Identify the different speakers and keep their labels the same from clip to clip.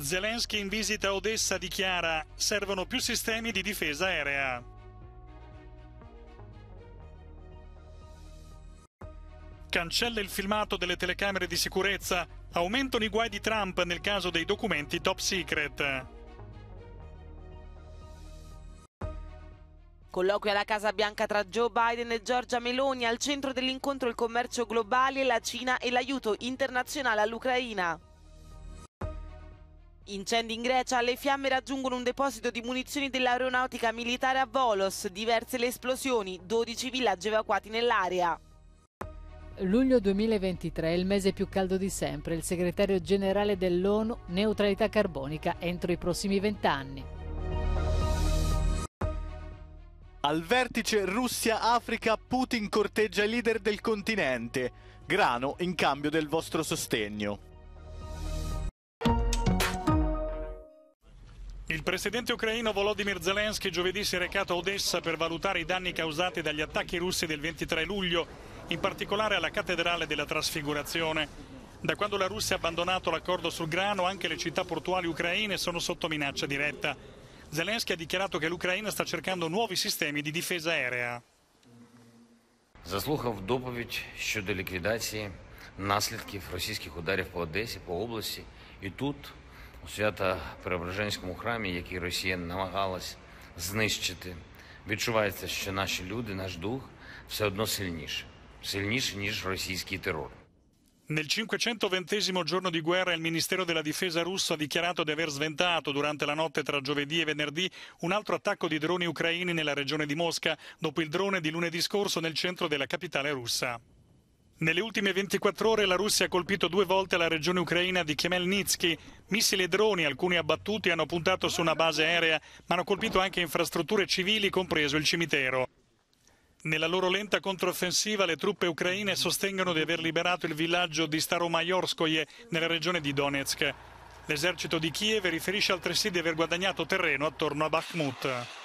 Speaker 1: Zelensky in visita a Odessa dichiara servono più sistemi di difesa aerea. Cancella il filmato delle telecamere di sicurezza, aumentano i guai di Trump nel caso dei documenti top secret.
Speaker 2: Colloquio alla Casa Bianca tra Joe Biden e Giorgia Meloni al centro dell'incontro il commercio globale, la Cina e l'aiuto internazionale all'Ucraina. Incendi in Grecia, le fiamme raggiungono un deposito di munizioni dell'aeronautica militare a Volos, diverse le esplosioni, 12 villaggi evacuati nell'area.
Speaker 3: Luglio 2023 il mese più caldo di sempre. Il segretario generale dell'ONU, neutralità carbonica entro i prossimi vent'anni.
Speaker 4: Al vertice Russia-Africa Putin corteggia i leader del continente. Grano in cambio del vostro sostegno.
Speaker 1: Il presidente ucraino Volodymyr Zelensky giovedì si è recato a Odessa per valutare i danni causati dagli attacchi russi del 23 luglio, in particolare alla cattedrale della Trasfigurazione. Da quando la Russia ha abbandonato l'accordo sul grano, anche le città portuali ucraine sono sotto minaccia diretta. Zelensky ha dichiarato che l'Ucraina sta cercando nuovi sistemi di difesa aerea.
Speaker 2: Заслухав доповідь щодо ліквідації наслідків російських ударів по Одесі, по області, і тут у свято Преображенському храмі, який Росія намагалась знищити. Відчувається, що наші люди, наш дух все одно сильніше, сильніше
Speaker 3: ніж російський терор.
Speaker 1: Nel 520 giorno di guerra il Ministero della Difesa russo ha dichiarato di aver sventato durante la notte tra giovedì e venerdì un altro attacco di droni ucraini nella regione di Mosca dopo il drone di lunedì scorso nel centro della capitale russa. Nelle ultime 24 ore la Russia ha colpito due volte la regione ucraina di Khmelnytsky. Missili e droni, alcuni abbattuti, hanno puntato su una base aerea, ma hanno colpito anche infrastrutture civili, compreso il cimitero. Nella loro lenta controffensiva le truppe ucraine sostengono di aver liberato il villaggio di Staromayorskoye nella regione di Donetsk. L'esercito di Kiev riferisce altresì di aver guadagnato terreno attorno a Bakhmut.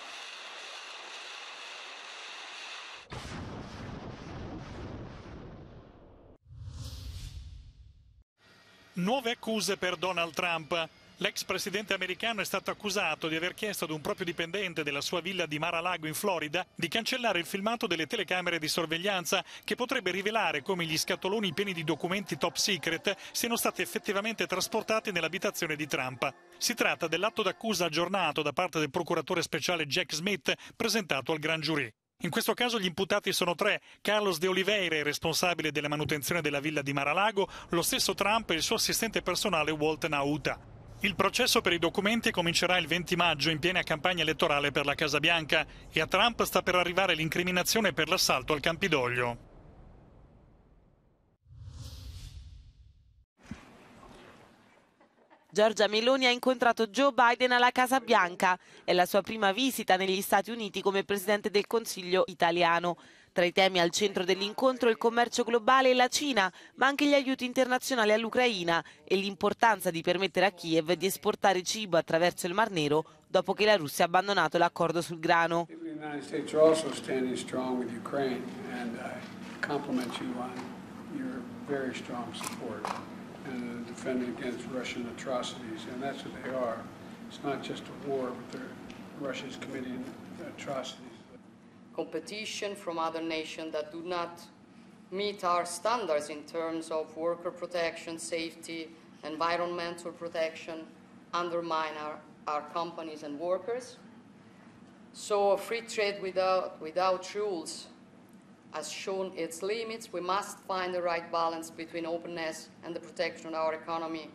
Speaker 1: Nuove accuse per Donald Trump. L'ex presidente americano è stato accusato di aver chiesto ad un proprio dipendente della sua villa di Mar-a-Lago in Florida di cancellare il filmato delle telecamere di sorveglianza che potrebbe rivelare come gli scatoloni pieni di documenti top secret siano stati effettivamente trasportati nell'abitazione di Trump. Si tratta dell'atto d'accusa aggiornato da parte del procuratore speciale Jack Smith presentato al gran Jury. In questo caso gli imputati sono tre, Carlos De Oliveira, responsabile della manutenzione della villa di Maralago, lo stesso Trump e il suo assistente personale Walton Nauta. Il processo per i documenti comincerà il 20 maggio in piena campagna elettorale per la Casa Bianca e a Trump sta per arrivare l'incriminazione per l'assalto al Campidoglio.
Speaker 2: Giorgia Meloni ha incontrato Joe Biden alla Casa Bianca. È la sua prima visita negli Stati Uniti come Presidente del Consiglio italiano. Tra i temi al centro dell'incontro il commercio globale e la Cina, ma anche gli aiuti internazionali all'Ucraina e l'importanza di permettere a Kiev di esportare cibo attraverso il Mar Nero dopo che la Russia ha abbandonato l'accordo sul grano. I you on your very strong support. uh, defending against Russian atrocities, and that's what they are. It's not just a war, but Russia's committing atrocities.
Speaker 3: Competition from other nations that do not meet our standards in terms of worker protection, safety, environmental protection, undermine our, our companies and workers. So free trade without, without rules has shown its limits, we must find the right balance between openness and the protection of our economy.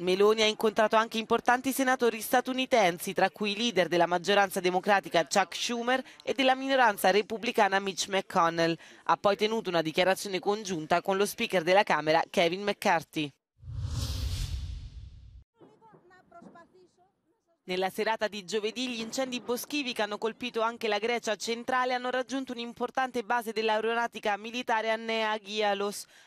Speaker 2: Meloni ha incontrato anche importanti senatori statunitensi, tra cui i leader della maggioranza democratica Chuck Schumer e della minoranza repubblicana Mitch McConnell. Ha poi tenuto una dichiarazione congiunta con lo speaker della Camera Kevin McCarthy. Nella serata di giovedì gli incendi boschivi che hanno colpito anche la Grecia centrale hanno raggiunto un'importante base dell'aeronautica militare a Nea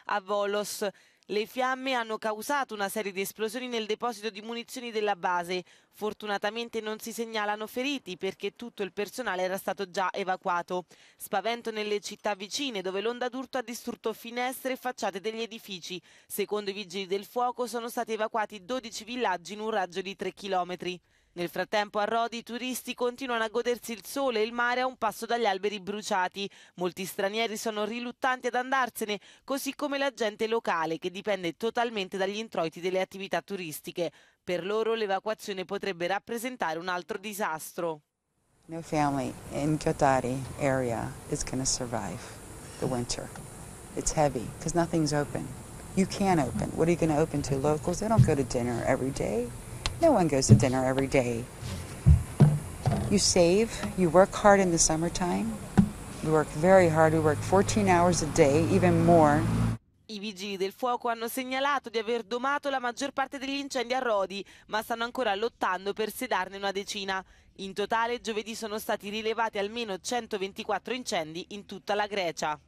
Speaker 2: a Volos. Le fiamme hanno causato una serie di esplosioni nel deposito di munizioni della base. Fortunatamente non si segnalano feriti perché tutto il personale era stato già evacuato. Spavento nelle città vicine dove l'onda d'urto ha distrutto finestre e facciate degli edifici. Secondo i vigili del fuoco sono stati evacuati 12 villaggi in un raggio di 3 chilometri. Nel frattempo a Rodi i turisti continuano a godersi il sole e il mare a un passo dagli alberi bruciati. Molti stranieri sono riluttanti ad andarsene, così come la gente locale che dipende totalmente dagli introiti delle attività turistiche. Per loro l'evacuazione potrebbe rappresentare un altro disastro.
Speaker 1: No family in Kyotari area is going to survive the winter. It's heavy because nothing's open. You can't open. What are you going to open to locals? They don't go to dinner every day. No one goes to dinner every day. You save, you work hard in the summertime. We work very hard, we work 14 hours a day, even more.
Speaker 2: I vigili del fuoco hanno segnalato di aver domato la maggior parte degli incendi a Rodi, ma stanno ancora lottando per sedarne una decina. In totale giovedì sono stati rilevati almeno 124 incendi in tutta la Grecia.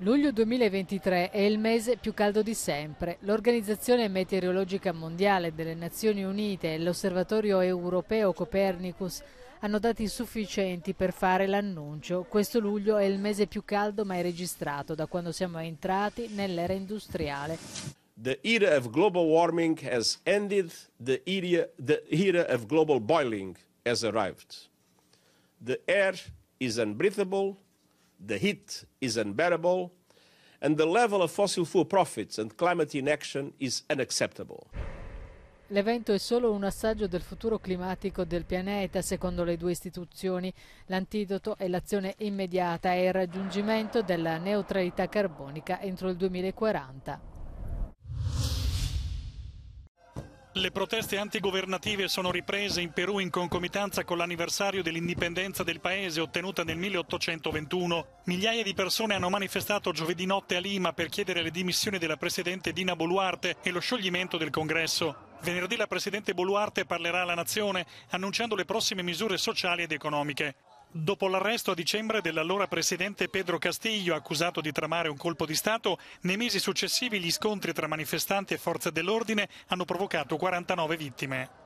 Speaker 3: Luglio 2023 è il mese più caldo di sempre. L'Organizzazione Meteorologica Mondiale delle Nazioni Unite e l'Osservatorio Europeo Copernicus hanno dati sufficienti per fare l'annuncio. Questo luglio è il mese più caldo mai registrato da quando siamo entrati nell'era industriale.
Speaker 1: The era of global warming has ended, the era, the era of global boiling has arrived. The air is unbreathable the heat is unbearable, and the level of fossil fuel profits and climate inaction is unacceptable.
Speaker 3: L'evento è solo un assaggio del futuro climatico del pianeta, secondo le due istituzioni. L'antidoto è l'azione immediata e il raggiungimento della neutralità carbonica entro il 2040.
Speaker 1: Le proteste antigovernative sono riprese in Perù in concomitanza con l'anniversario dell'indipendenza del paese ottenuta nel 1821. Migliaia di persone hanno manifestato giovedì notte a Lima per chiedere le dimissioni della presidente Dina Boluarte e lo scioglimento del congresso. Venerdì la presidente Boluarte parlerà alla nazione annunciando le prossime misure sociali ed economiche. Dopo l'arresto a dicembre dell'allora presidente Pedro Castillo, accusato di tramare un colpo di Stato, nei mesi successivi gli scontri tra manifestanti e forze dell'ordine hanno provocato 49 vittime.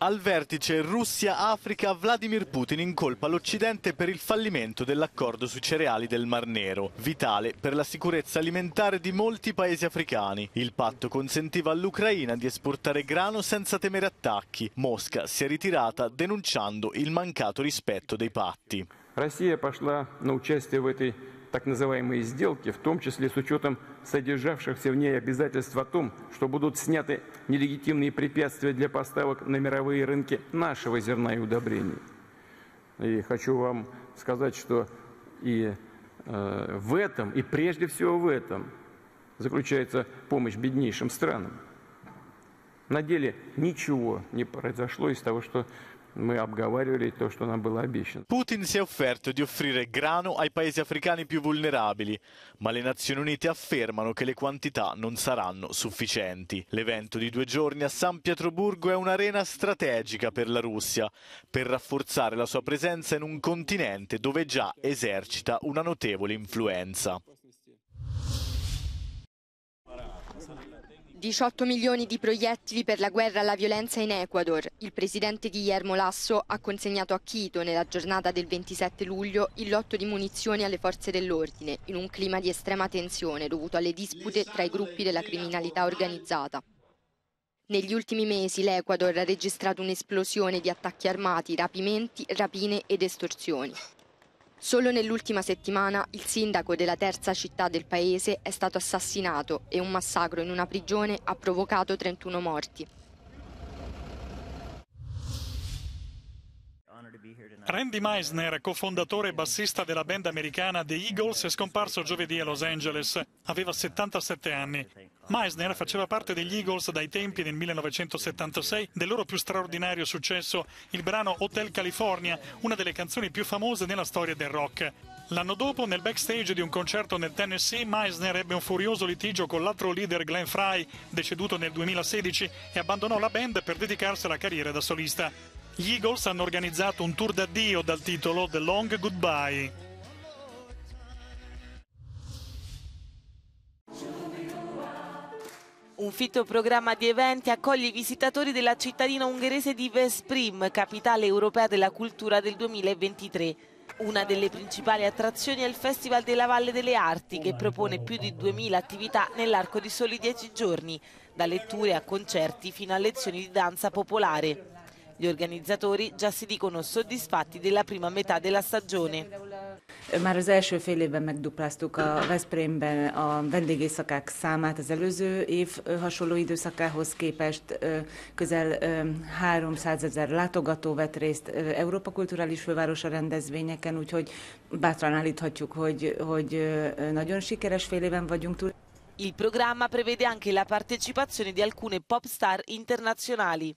Speaker 1: Al vertice
Speaker 4: Russia-Africa Vladimir Putin incolpa l'Occidente per il fallimento dell'accordo sui cereali del Mar Nero, vitale per la sicurezza alimentare di molti paesi africani. Il patto consentiva all'Ucraina di esportare grano senza temere attacchi. Mosca si è ritirata denunciando il mancato rispetto dei patti.
Speaker 1: Россия пошла на участие в так называемые сделки, в том числе с учетом содержавшихся в ней обязательств о том, что будут сняты нелегитимные препятствия для поставок на мировые рынки нашего зерна и удобрений. И хочу вам сказать, что и э, в этом, и прежде всего в этом заключается помощь беднейшим странам. На деле ничего не произошло из того, что
Speaker 4: Putin si è offerto di offrire grano ai paesi africani più vulnerabili, ma le Nazioni Unite affermano che le quantità non saranno sufficienti. L'evento di due giorni a San Pietroburgo è un'arena strategica per la Russia, per rafforzare la sua presenza in un continente dove già esercita una notevole influenza.
Speaker 2: 18 milioni di proiettili per la guerra alla violenza in Ecuador. Il presidente Guillermo Lasso ha consegnato a Quito, nella giornata del 27 luglio, il lotto di munizioni alle forze dell'ordine, in un clima di estrema tensione dovuto alle dispute tra i gruppi della criminalità organizzata. Negli ultimi mesi l'Ecuador ha registrato un'esplosione di attacchi armati, rapimenti, rapine ed estorsioni. Solo nell'ultima settimana il sindaco della terza città del paese è stato assassinato e un massacro in una prigione ha provocato 31 morti.
Speaker 1: Randy Meisner, cofondatore e bassista della band americana The Eagles, è scomparso giovedì a Los Angeles. Aveva 77 anni. Meisner faceva parte degli Eagles dai tempi del 1976 del loro più straordinario successo, il brano Hotel California, una delle canzoni più famose nella storia del rock. L'anno dopo, nel backstage di un concerto nel Tennessee, Meisner ebbe un furioso litigio con l'altro leader Glenn Fry, deceduto nel 2016, e abbandonò la band per dedicarsi alla carriera da solista. Gli Eagles hanno organizzato un tour d'addio dal titolo The Long Goodbye.
Speaker 2: Un fitto programma di eventi accoglie i visitatori della cittadina ungherese di Vesprim, capitale europea della cultura del 2023. Una delle principali attrazioni è il Festival della Valle delle Arti, che propone più di 2000 attività nell'arco di soli 10 giorni, da letture a concerti fino a lezioni di danza popolare. Gli organizzatori già si dicono soddisfatti della prima metà della stagione. Már az első fél évben megdupláztuk a Veszprémben a vendégészakák számát az előző év hasonló időszakához képest. Közel 300 ezer látogató vett részt Európa Kulturális Fővárosa rendezvényeken, úgyhogy bátran állíthatjuk, hogy, hogy nagyon sikeres fél éven vagyunk túl. Il programma prevede anche la partecipazione di alcune pop star internazionali.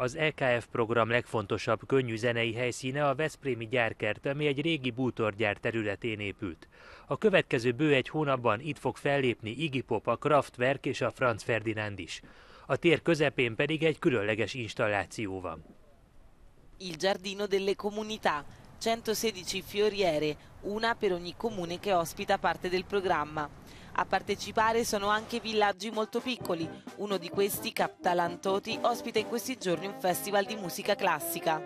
Speaker 1: Az EKF program legfontosabb könnyű zenei helyszíne a Veszprémi gyárkert, ami egy régi bútorgyár területén épült. A következő bő egy hónapban itt fog fellépni Iggy Pop, a Kraftwerk és a Franz Ferdinand is. A tér közepén pedig egy különleges installáció van.
Speaker 2: Il Giardino delle Comunità, 116 fioriere, una per ogni comune che ospita parte del programma. A partecipare sono anche villaggi molto piccoli, uno di questi, Captalantoti, ospita in questi giorni un festival di musica classica.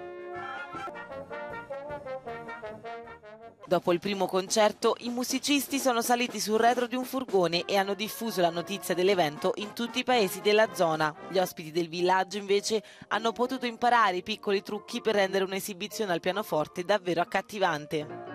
Speaker 2: Dopo il primo concerto, i musicisti sono saliti sul retro di un furgone e hanno diffuso la notizia dell'evento in tutti i paesi della zona. Gli ospiti del villaggio, invece, hanno potuto imparare i piccoli trucchi per rendere un'esibizione al pianoforte davvero accattivante.